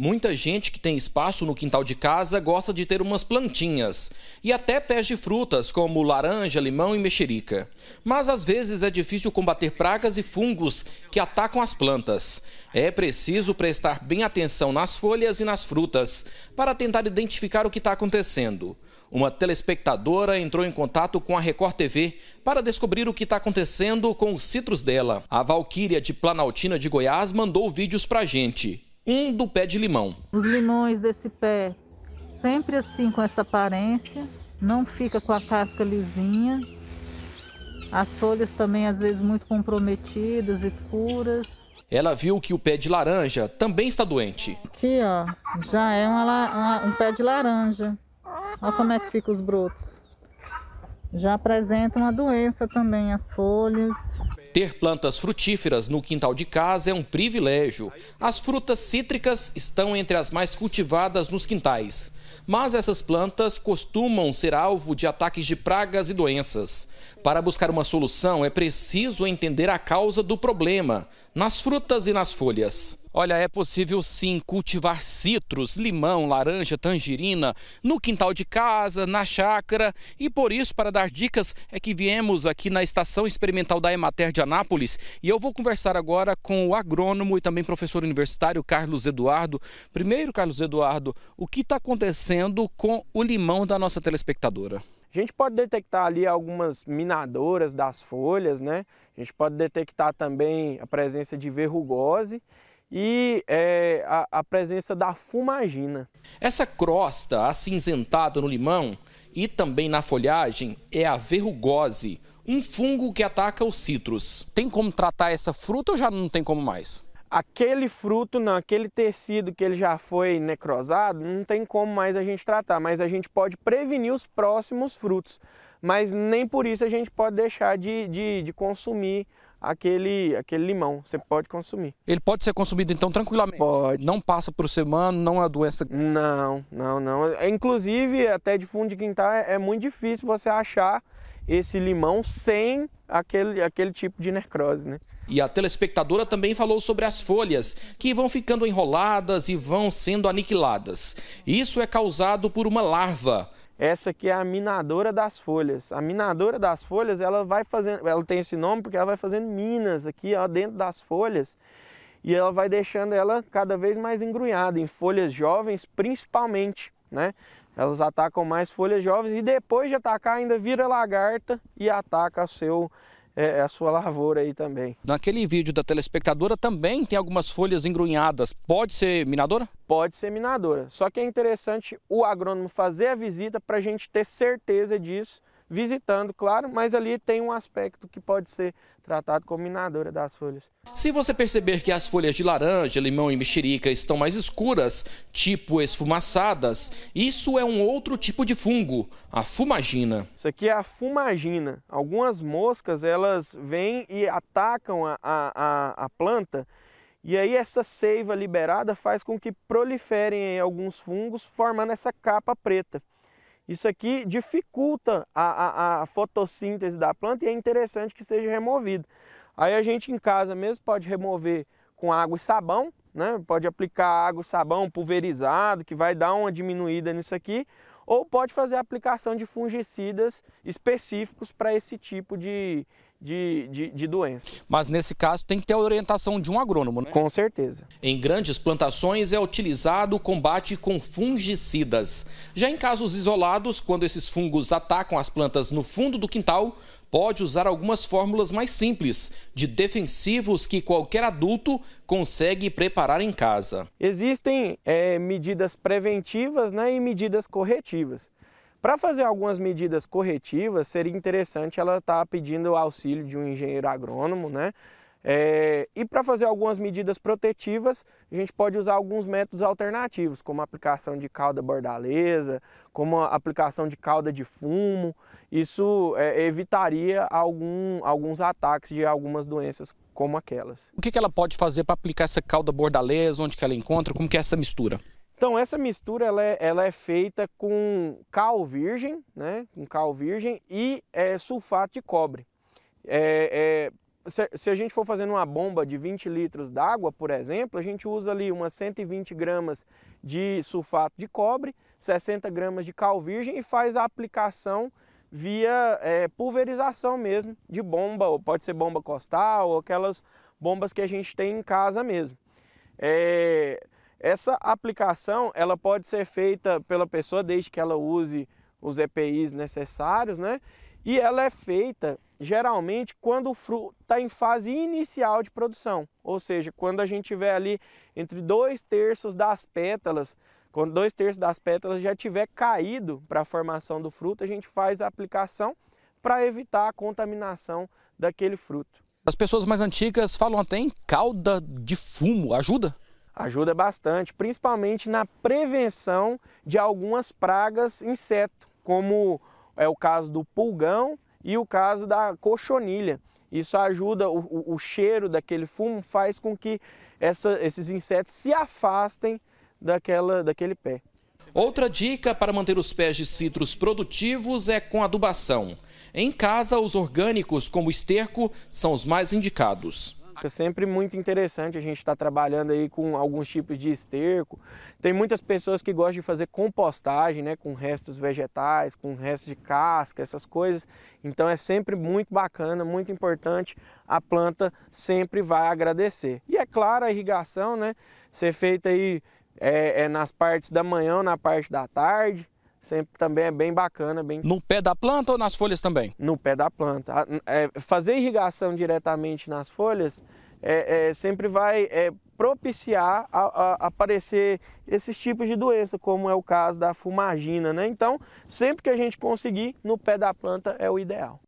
Muita gente que tem espaço no quintal de casa gosta de ter umas plantinhas e até pés de frutas como laranja, limão e mexerica. Mas às vezes é difícil combater pragas e fungos que atacam as plantas. É preciso prestar bem atenção nas folhas e nas frutas para tentar identificar o que está acontecendo. Uma telespectadora entrou em contato com a Record TV para descobrir o que está acontecendo com os citros dela. A Valquíria de Planaltina de Goiás mandou vídeos para a gente um do pé de limão. Os limões desse pé, sempre assim com essa aparência, não fica com a casca lisinha. As folhas também às vezes muito comprometidas, escuras. Ela viu que o pé de laranja também está doente. Aqui, ó, já é uma, uma, um pé de laranja. Olha como é que ficam os brotos. Já apresenta uma doença também as folhas. Ter plantas frutíferas no quintal de casa é um privilégio. As frutas cítricas estão entre as mais cultivadas nos quintais. Mas essas plantas costumam ser alvo de ataques de pragas e doenças. Para buscar uma solução, é preciso entender a causa do problema, nas frutas e nas folhas. Olha, é possível sim cultivar citros, limão, laranja, tangerina no quintal de casa, na chácara. E por isso, para dar dicas, é que viemos aqui na Estação Experimental da Emater de Anápolis. E eu vou conversar agora com o agrônomo e também professor universitário Carlos Eduardo. Primeiro, Carlos Eduardo, o que está acontecendo com o limão da nossa telespectadora? A gente pode detectar ali algumas minadoras das folhas, né? A gente pode detectar também a presença de verrugose e é, a, a presença da fumagina. Essa crosta acinzentada no limão e também na folhagem é a verrugose, um fungo que ataca os citros. Tem como tratar essa fruta ou já não tem como mais? aquele fruto, não, aquele tecido que ele já foi necrosado, não tem como mais a gente tratar, mas a gente pode prevenir os próximos frutos. Mas nem por isso a gente pode deixar de, de, de consumir aquele, aquele limão. Você pode consumir. Ele pode ser consumido então tranquilamente? Pode. Não passa por semana não é doença? Não, não, não. É, inclusive, até de fundo de quintal é, é muito difícil você achar esse limão sem aquele, aquele tipo de necrose, né? E a telespectadora também falou sobre as folhas, que vão ficando enroladas e vão sendo aniquiladas. Isso é causado por uma larva. Essa aqui é a minadora das folhas. A minadora das folhas, ela vai fazendo, ela tem esse nome porque ela vai fazendo minas aqui, ó, dentro das folhas. E ela vai deixando ela cada vez mais engrunhada em folhas jovens, principalmente né? Elas atacam mais folhas jovens e depois de atacar ainda vira lagarta e ataca seu é, a sua lavoura aí também. Naquele vídeo da telespectadora também tem algumas folhas engrunhadas. Pode ser minadora? Pode ser minadora. Só que é interessante o agrônomo fazer a visita para a gente ter certeza disso visitando, claro, mas ali tem um aspecto que pode ser tratado como minadora das folhas. Se você perceber que as folhas de laranja, limão e mexerica estão mais escuras, tipo esfumaçadas, isso é um outro tipo de fungo, a fumagina. Isso aqui é a fumagina. Algumas moscas, elas vêm e atacam a, a, a planta e aí essa seiva liberada faz com que proliferem alguns fungos, formando essa capa preta. Isso aqui dificulta a, a, a fotossíntese da planta e é interessante que seja removido. Aí a gente em casa mesmo pode remover com água e sabão, né? Pode aplicar água, e sabão pulverizado, que vai dar uma diminuída nisso aqui, ou pode fazer a aplicação de fungicidas específicos para esse tipo de, de, de, de doença. Mas nesse caso tem que ter a orientação de um agrônomo, né? Com certeza. Em grandes plantações é utilizado o combate com fungicidas. Já em casos isolados, quando esses fungos atacam as plantas no fundo do quintal, pode usar algumas fórmulas mais simples de defensivos que qualquer adulto consegue preparar em casa. Existem é, medidas preventivas né, e medidas corretivas. Para fazer algumas medidas corretivas, seria interessante ela estar tá pedindo o auxílio de um engenheiro agrônomo, né? É, e para fazer algumas medidas protetivas, a gente pode usar alguns métodos alternativos, como a aplicação de calda bordaleza, como a aplicação de calda de fumo. Isso é, evitaria algum, alguns ataques de algumas doenças como aquelas. O que, que ela pode fazer para aplicar essa calda bordaleza? Onde que ela encontra? Como que é essa mistura? Então essa mistura ela é, ela é feita com cal virgem, né? Com cal virgem e é, sulfato de cobre. É, é se, se, a gente for fazendo uma bomba de 20 litros d'água, por exemplo, a gente usa ali umas 120 gramas de sulfato de cobre, 60 gramas de cal virgem e faz a aplicação via é, pulverização mesmo de bomba, ou pode ser bomba costal, ou aquelas bombas que a gente tem em casa mesmo. É, essa aplicação ela pode ser feita pela pessoa desde que ela use os EPIs necessários, né? E ela é feita geralmente quando o fruto está em fase inicial de produção, ou seja, quando a gente tiver ali entre dois terços das pétalas, quando dois terços das pétalas já tiver caído para a formação do fruto, a gente faz a aplicação para evitar a contaminação daquele fruto. As pessoas mais antigas falam até em cauda de fumo, ajuda? ajuda bastante, principalmente na prevenção de algumas pragas inseto, como é o caso do pulgão e o caso da cochonilha. Isso ajuda, o, o cheiro daquele fumo faz com que essa, esses insetos se afastem daquela, daquele pé. Outra dica para manter os pés de citros produtivos é com adubação. Em casa, os orgânicos, como esterco, são os mais indicados. É sempre muito interessante a gente estar tá trabalhando aí com alguns tipos de esterco. Tem muitas pessoas que gostam de fazer compostagem, né, com restos vegetais, com restos de casca, essas coisas. Então é sempre muito bacana, muito importante. A planta sempre vai agradecer. E é claro, a irrigação, né, ser feita aí é, é nas partes da manhã ou na parte da tarde sempre também é bem bacana. Bem... No pé da planta ou nas folhas também? No pé da planta. É, fazer irrigação diretamente nas folhas é, é sempre vai é, propiciar a, a aparecer esses tipos de doença, como é o caso da fumagina. Né? Então, sempre que a gente conseguir, no pé da planta é o ideal.